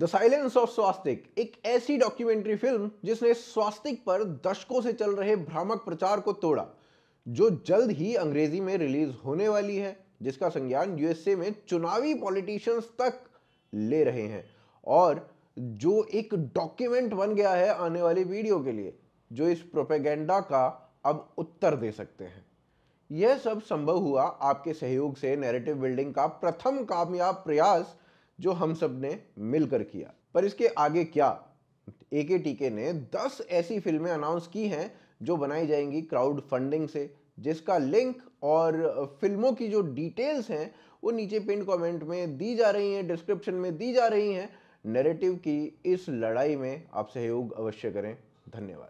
the silence of स्वास्तिक एक ऐसी documentary film जिसने स्वास्तिक पर दशकों से चल रहे भ्रामक प्रचार को तोड़ा जो जल्द ही अंग्रेजी में रिलीज होने वाली है जिसका संज्ञान यूएसए में चुनावी पॉलिटिशियंस तक ले रहे हैं और जो एक डॉक्यूमेंट बन गया है आने वाली वीडियो के लिए जो इस प्रोपेगेंडा का अब उत्तर दे सकते हैं यह सब संभव हुआ आपके सहयोग से नैरेटिव बिल्डिंग का प्रथम कामयाब प्रयास जो हम सब ने मिलकर किया पर इसके आगे क्या ए के टी के ने 10 ऐसी फिल्में अनाउंस की हैं जो बनाई जाएंगी क्राउड फंडिंग से जिसका लिंक और फिल्मों की जो डिटेल्स हैं वो नीचे पिन कमेंट में दी जा रही हैं डिस्क्रिप्शन में दी जा रही हैं नैरेटिव की इस लड़ाई में आप सहयोग अवश्य करें धन्यवाद